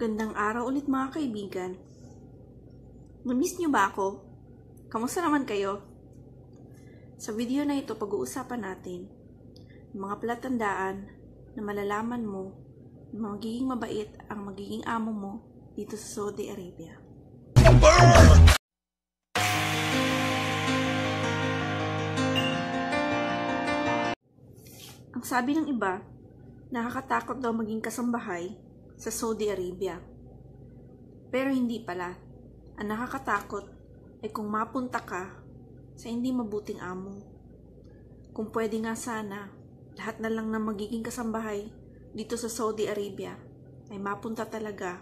Magandang araw ulit mga kaibigan. Namiss niyo ba ako? Kamusta naman kayo? Sa video na ito, pag-uusapan natin mga platandaan na malalaman mo na magiging mabait ang magiging amo mo dito sa Saudi Arabia. Ang sabi ng iba, nakakatakot daw maging kasambahay sa Saudi Arabia. Pero hindi pala. Ang nakakatakot ay kung mapunta ka sa hindi mabuting amo. Kung pwede nga sana, lahat na lang ng magiging kasambahay dito sa Saudi Arabia ay mapunta talaga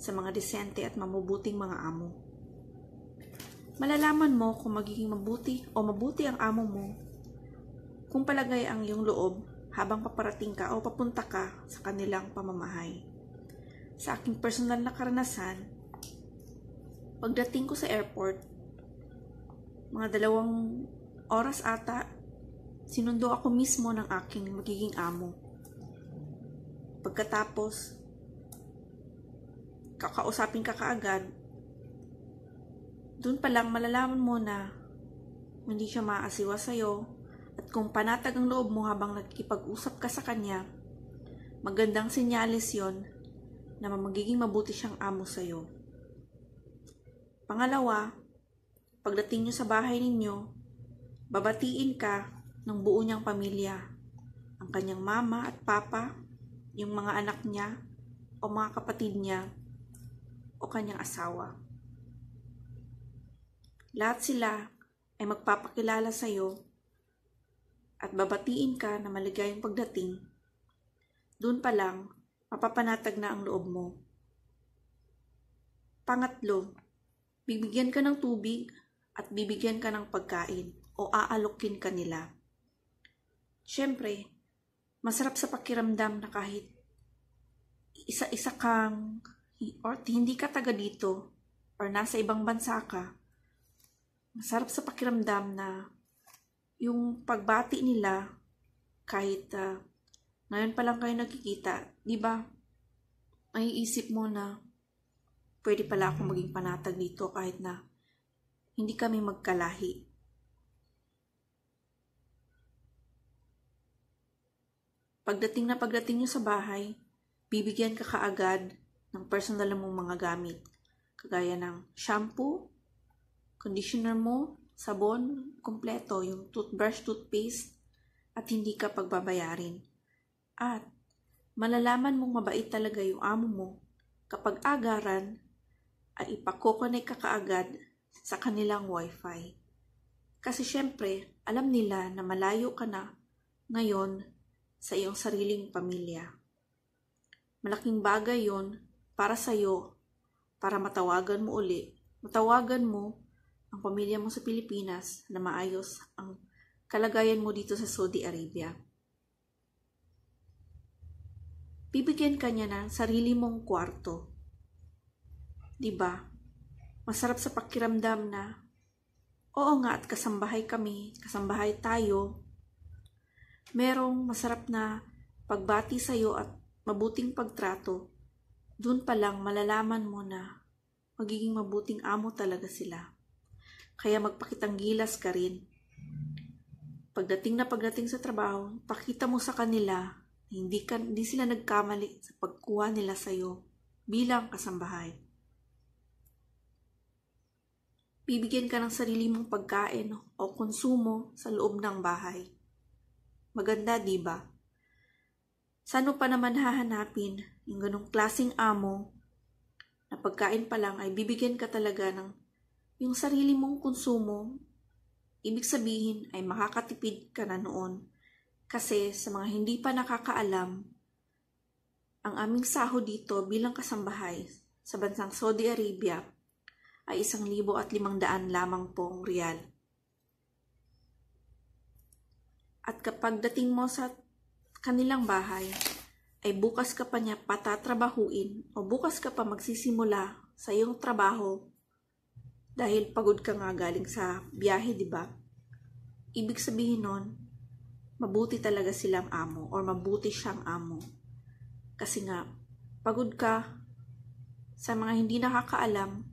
sa mga disente at mamubuting mga amo. Malalaman mo kung magiging mabuti o mabuti ang amo mo kung palagay ang iyong loob habang paparating ka o papunta ka sa kanilang pamamahay sa aking personal na karanasan, pagdating ko sa airport, mga dalawang oras ata, sinundo ako mismo ng aking magiging amo. Pagkatapos, kakausapin ka kaagad, dun lang malalaman mo na hindi siya maasiwa sa'yo at kung panatag ang loob mo habang nagkipag-usap ka sa kanya, magandang sinyalis yon na magiging mabuti siyang amo sa iyo. Pangalawa, pagdating niyo sa bahay ninyo, babatiin ka ng buo niyang pamilya, ang kanyang mama at papa, yung mga anak niya o mga kapatid niya o kanyang asawa. Lahat sila ay magpapakilala sa iyo at babatiin ka na maligayang pagdating. Doon pa lang mapapanatag na ang loob mo. Pangatlo, bibigyan ka ng tubig at bibigyan ka ng pagkain o aalokin ka nila. Siyempre, masarap sa pakiramdam na kahit isa-isa kang or hindi ka taga dito or nasa ibang bansa ka, masarap sa pakiramdam na yung pagbati nila kahit uh, ngayon pa lang kayo nakikita, di ba? May isip mo na pwede pala akong maging panatag dito kahit na hindi kami magkalahi. Pagdating na pagdating niyo sa bahay, bibigyan ka kaagad ng personal mong mga gamit, kagaya ng shampoo, conditioner mo, sabon, kompleto, yung toothbrush, toothpaste, at hindi ka pagbabayarin. At malalaman mong mabait talaga yung amo mo kapag agaran ay ipakokonek ka kaagad sa kanilang wifi. Kasi syempre, alam nila na malayo ka na ngayon sa iyong sariling pamilya. Malaking bagay yon para sa iyo, para matawagan mo uli, matawagan mo ang pamilya mo sa Pilipinas na maayos ang kalagayan mo dito sa Saudi Arabia. bibigyan ka niya ng sarili mong kwarto. 'Di ba? Masarap sa pakiramdam na, oo nga at kasambahay kami, kasambahay tayo. Merong masarap na pagbati sa iyo at mabuting pagtrato. Doon pa lang malalaman mo na magiging mabuting amo talaga sila. Kaya magpakitang gilas ka rin. Pagdating na pagdating sa trabaho, pakita mo sa kanila hindi, ka, hindi sila nagkamali sa pagkuha nila sa iyo bilang kasambahay. Bibigyan ka ng sarili mong pagkain o konsumo sa loob ng bahay. Maganda, di ba? Sano pa naman hahanapin yung ganong klasing amo na pagkain pa lang ay bibigyan ka talaga ng yung sarili mong konsumo, ibig sabihin ay makakatipid ka na noon kasi sa mga hindi pa nakakaalam, ang aming sahod dito bilang kasambahay sa bansang Saudi Arabia ay isang libo at limang daan lamang pong riyal. At kapag dating mo sa kanilang bahay, ay bukas ka pa niya patatrabahuin o bukas ka pa magsisimula sa iyong trabaho dahil pagod ka nga galing sa biyahe, di ba? Ibig sabihin nun, mabuti talaga silang amo or mabuti siyang amo. Kasi nga, pagod ka sa mga hindi nakakaalam,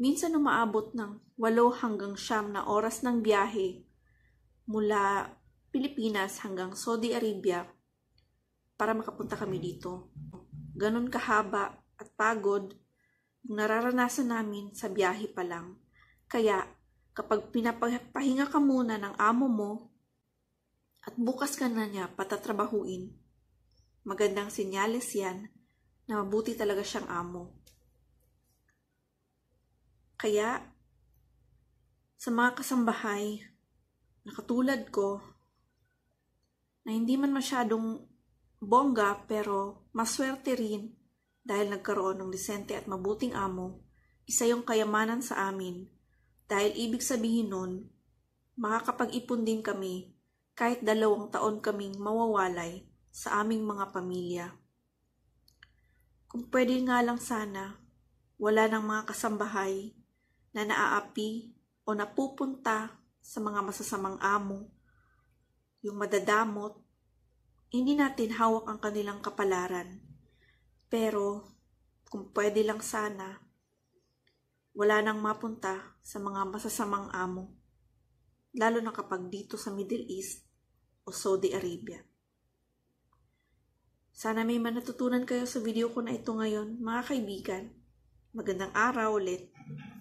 minsan umaabot ng 8 hanggang 9 na oras ng biyahe mula Pilipinas hanggang Saudi Arabia para makapunta kami dito. Ganon kahaba at pagod yung nararanasan namin sa biyahe pa lang. Kaya kapag pinapahinga ka muna ng amo mo at bukas ka na niya patatrabahuin. Magandang sinyales yan na mabuti talaga siyang amo. Kaya, sa mga kasambahay na katulad ko, na hindi man masyadong bongga pero maswerte rin dahil nagkaroon ng disente at mabuting amo, isa yung kayamanan sa amin dahil ibig sabihin nun, makakapag-ipon din kami kahit dalawang taon kaming mawawalay sa aming mga pamilya. Kung pwede nga lang sana, wala ng mga kasambahay na naaapi o napupunta sa mga masasamang amo, yung madadamot, hindi natin hawak ang kanilang kapalaran. Pero, kung pwede lang sana, wala nang mapunta sa mga masasamang amo. Lalo na kapag dito sa Middle East, o Saudi Arabia. Sana may manatutunan kayo sa video ko na ito ngayon, mga kaibigan. Magandang araw ulit.